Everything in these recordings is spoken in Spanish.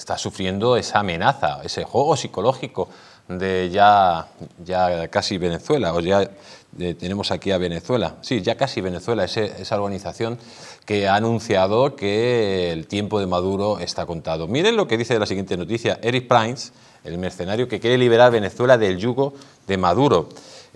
está sufriendo esa amenaza, ese juego psicológico de ya, ya casi Venezuela, o ya eh, tenemos aquí a Venezuela, sí, ya casi Venezuela, esa organización que ha anunciado que el tiempo de Maduro está contado. Miren lo que dice la siguiente noticia, Eric Prince, el mercenario que quiere liberar Venezuela del yugo de Maduro.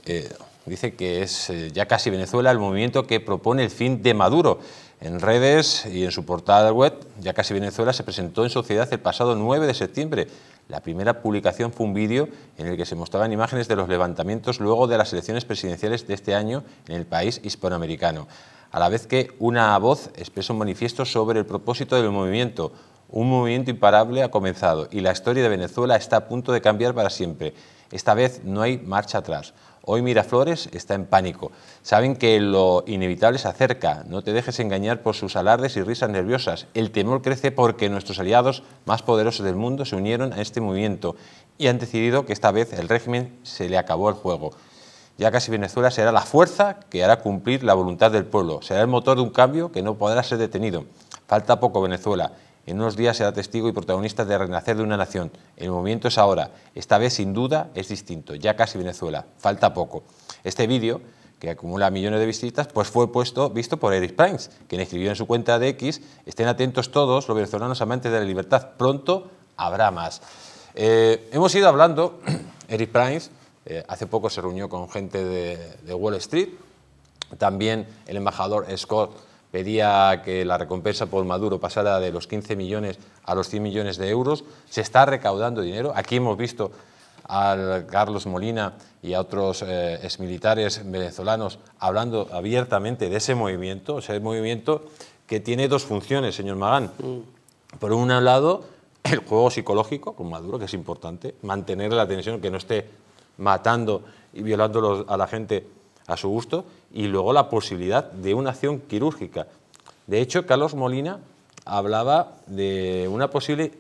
Eh, dice que es eh, ya casi Venezuela el movimiento que propone el fin de Maduro en redes y en su portada web, Ya casi Venezuela se presentó en sociedad el pasado 9 de septiembre. La primera publicación fue un vídeo en el que se mostraban imágenes de los levantamientos luego de las elecciones presidenciales de este año en el país hispanoamericano, a la vez que una voz expresa un manifiesto sobre el propósito del movimiento, un movimiento imparable ha comenzado y la historia de Venezuela está a punto de cambiar para siempre. Esta vez no hay marcha atrás. Hoy Miraflores está en pánico. Saben que lo inevitable se acerca. No te dejes engañar por sus alardes y risas nerviosas. El temor crece porque nuestros aliados más poderosos del mundo se unieron a este movimiento y han decidido que esta vez el régimen se le acabó el juego. Ya casi Venezuela será la fuerza que hará cumplir la voluntad del pueblo. Será el motor de un cambio que no podrá ser detenido. Falta poco Venezuela en unos días será testigo y protagonista de renacer de una nación. El movimiento es ahora. Esta vez, sin duda, es distinto. Ya casi Venezuela. Falta poco. Este vídeo, que acumula millones de visitas, pues fue puesto, visto por Eric Primes, quien escribió en su cuenta de X, estén atentos todos los venezolanos amantes de la libertad. Pronto habrá más. Eh, hemos ido hablando, Eric Primes, eh, hace poco se reunió con gente de Wall Street, también el embajador Scott pedía que la recompensa por Maduro pasara de los 15 millones a los 100 millones de euros. Se está recaudando dinero. Aquí hemos visto a Carlos Molina y a otros eh, exmilitares venezolanos hablando abiertamente de ese movimiento, ese movimiento que tiene dos funciones, señor Magán. Mm. Por un lado, el juego psicológico con Maduro, que es importante, mantener la tensión, que no esté matando y violando a la gente a su gusto, y luego la posibilidad de una acción quirúrgica. De hecho, Carlos Molina hablaba de una posible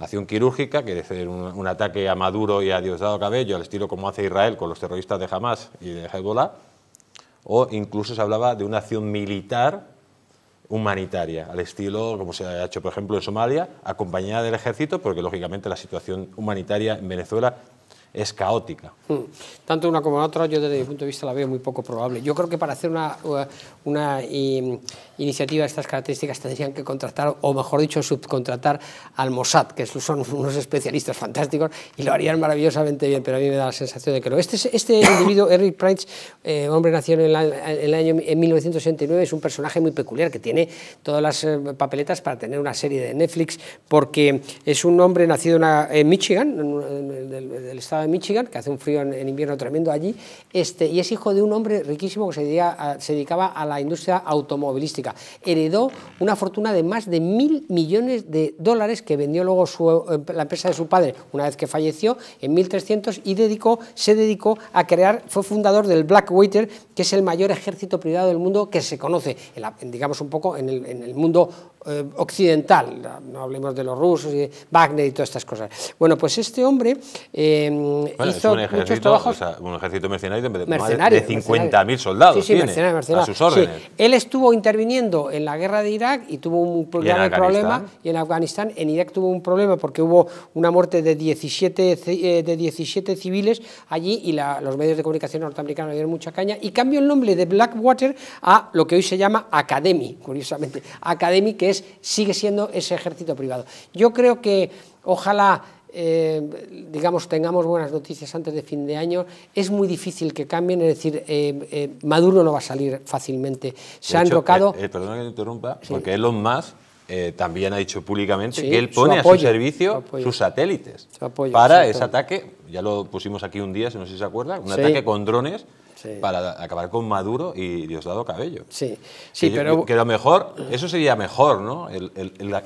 acción quirúrgica, que es un, ataque a Maduro y a Diosdado Cabello, al estilo como hace Israel con los terroristas de Hamas y de Hezbollah, o incluso se hablaba de una acción militar humanitaria, al estilo como se ha hecho, por ejemplo, en Somalia, acompañada del ejército, porque lógicamente la situación humanitaria en Venezuela es caótica. Hmm. Tanto una como la otra, yo desde mi punto de vista la veo muy poco probable. Yo creo que para hacer una, uh, una iniciativa de estas características tendrían que contratar, o mejor dicho, subcontratar al Mossad, que son unos especialistas fantásticos y lo harían maravillosamente bien, pero a mí me da la sensación de que no. Este, este individuo, Eric Price, eh, hombre nacido en, el año en 1969, es un personaje muy peculiar que tiene todas las eh, papeletas para tener una serie de Netflix, porque es un hombre nacido en, en Michigan, del, del estado de Michigan, que hace un frío en, invierno tremendo allí, este, y es hijo de un hombre riquísimo que se, dedicaba a la industria automovilística. Heredó una fortuna de más de mil millones de dólares que vendió luego eh, la empresa de su padre una vez que falleció en 1300 y dedicó, se dedicó a crear, fue fundador del Black Blackwater, que es el mayor ejército privado del mundo que se conoce, digamos un poco en el, mundo eh, occidental, no hablemos de los rusos y de Wagner y todas estas cosas. Bueno, pues este hombre eh, hizo un ejército mercenario de, 50.000 soldados. A sus órdenes. él estuvo interviniendo en la guerra de Irak y tuvo un grave problema. Y en Afganistán, en Irak tuvo un problema porque hubo una muerte de 17, eh, de 17 civiles allí y los medios de comunicación norteamericanos dieron mucha caña. Y cambió el nombre de Blackwater a lo que hoy se llama Academy, curiosamente. Academy, que es, sigue siendo ese ejército privado. Yo creo que ojalá eh, digamos, tengamos buenas noticias antes de fin de año, es muy difícil que cambien, es decir, eh, eh, Maduro no va a salir fácilmente. Se han rocado... perdona que te interrumpa, porque Elon Musk también ha dicho públicamente que él pone a su servicio sus satélites para ese ataque, ya lo pusimos aquí un día, si no sé si se acuerda, un ataque con drones para acabar con Maduro y Diosdado Cabello. Sí, sí, que pero... lo mejor, eso sería mejor, ¿no?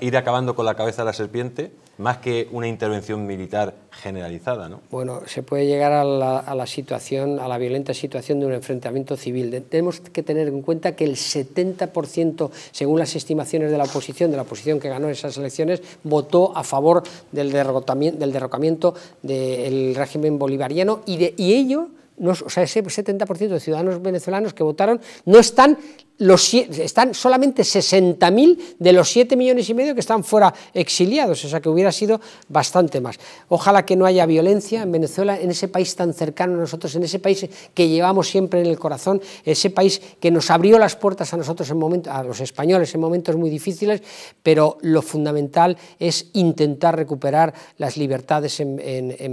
ir acabando con la cabeza de la serpiente más que una intervención militar generalizada, ¿no? Bueno, se puede llegar a la, situación, a la violenta situación de un enfrentamiento civil. tenemos que tener en cuenta que el 70%, según las estimaciones de la oposición, de la oposición que ganó esas elecciones, votó a favor del, derrocamiento, del derrocamiento régimen bolivariano y, de, y ello o sea, ese 70% de ciudadanos venezolanos que votaron no están están solamente 60.000 de los 7 millones y medio que están fuera exiliados, o sea que hubiera sido bastante más. Ojalá que no haya violencia en Venezuela, en ese país tan cercano a nosotros, en ese país que llevamos siempre en el corazón, ese país que nos abrió las puertas a nosotros, en momento, a los españoles, en momentos muy difíciles, pero lo fundamental es intentar recuperar las libertades en,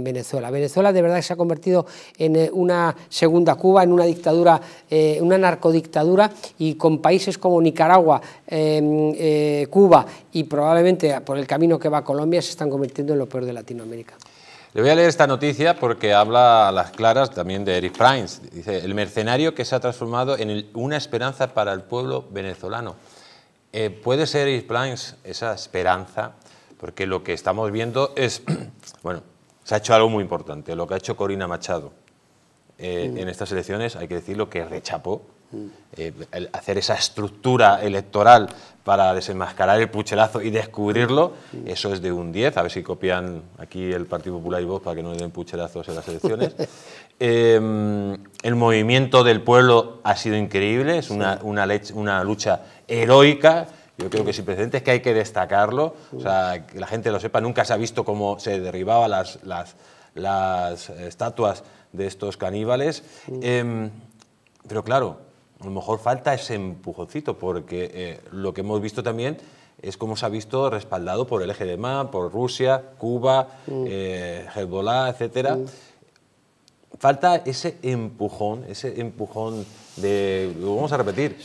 Venezuela. Venezuela de verdad se ha convertido en eh, una segunda Cuba, en una dictadura, eh, una narcodictadura y con países como Nicaragua, em, eh, Cuba y probablemente por el camino que va Colombia se están convirtiendo en lo peor de Latinoamérica. Le voy a leer esta noticia porque habla a las claras también de Eric Prince. Dice, el mercenario que se ha transformado en una esperanza para el pueblo venezolano. Eh, ¿Puede ser Eric Prince esa esperanza? Porque lo que estamos viendo es, bueno, se ha hecho algo muy importante, lo que ha hecho Corina Machado. Eh, mm. En estas elecciones hay que decirlo que rechapó eh, hacer esa estructura electoral para desenmascarar el puchelazo y descubrirlo, eso es de un 10, a ver si copian aquí el Partido Popular y vos para que no le den puchelazos en las elecciones. Em, el movimiento del pueblo ha sido increíble, es una, una, una lucha heroica, yo creo que sin precedentes, que hay que destacarlo, o sea, que la gente lo sepa, nunca se ha visto cómo se derribaban las, las, las, estatuas de estos caníbales, em, pero claro, a lo mejor falta ese empujoncito, porque eh, lo que hemos visto también es como se ha visto respaldado por el eje de MAN, por Rusia, Cuba, mm. eh, Hezbollah, etc. Mm. Falta ese empujón, ese empujón de... Lo vamos a repetir.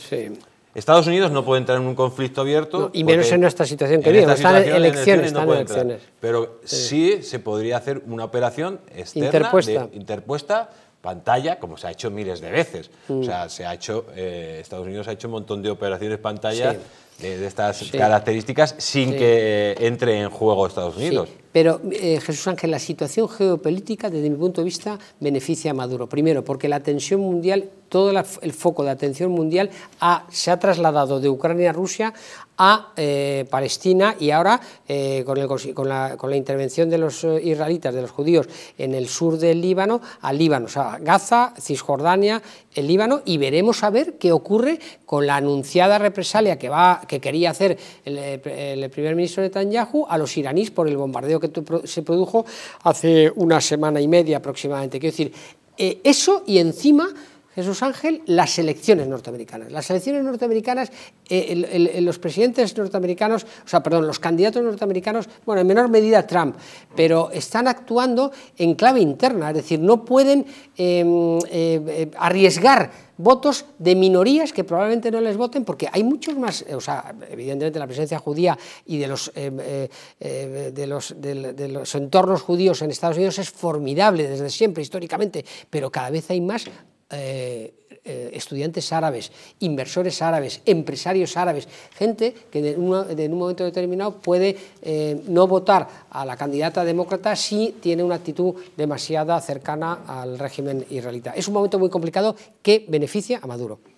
Estados Unidos no puede entrar en un conflicto abierto. y menos en nuestra situación que vive. Están elecciones, están elecciones. pero sí. se podría hacer una operación externa, interpuesta, de, interpuesta pantalla, como se ha hecho miles de veces. O mm. sea, se ha hecho, eh, Estados Unidos ha hecho un montón de operaciones pantalla de, estas características sin que entre en juego Estados Unidos. Pero, eh, Jesús Ángel, la situación geopolítica, desde mi punto de vista, beneficia a Maduro. Primero, porque la tensión mundial, todo el foco de atención mundial se ha trasladado de Ucrania a Rusia a eh, Palestina y ahora, eh, con, la, intervención de los israelitas, de los judíos, en el sur del Líbano, a Líbano, o sea, Gaza, Cisjordania, el Líbano, y veremos a ver qué ocurre con la anunciada represalia que, va, que quería hacer el, el primer ministro Netanyahu a los iraníes por el bombardeo que se produjo hace una semana y media aproximadamente. Quiero decir, eh, eso y encima Jesús Ángel las elecciones norteamericanas. Las elecciones norteamericanas, eh, los presidentes norteamericanos, o sea, perdón, los candidatos norteamericanos, bueno, en menor medida Trump, pero están actuando en clave interna, es decir, no pueden em, em, em, arriesgar votos de minorías que probablemente no les voten porque hay muchos más, eh, o sea, evidentemente la presencia judía y de los, eh, de, los entornos judíos en Estados Unidos es formidable desde siempre, históricamente, pero cada vez hay más eh, eh, estudiantes árabes, inversores árabes, empresarios árabes, gente que en, un momento determinado puede eh, no votar a la candidata demócrata si tiene una actitud demasiada cercana al régimen israelita. Es un momento muy complicado que beneficia a Maduro.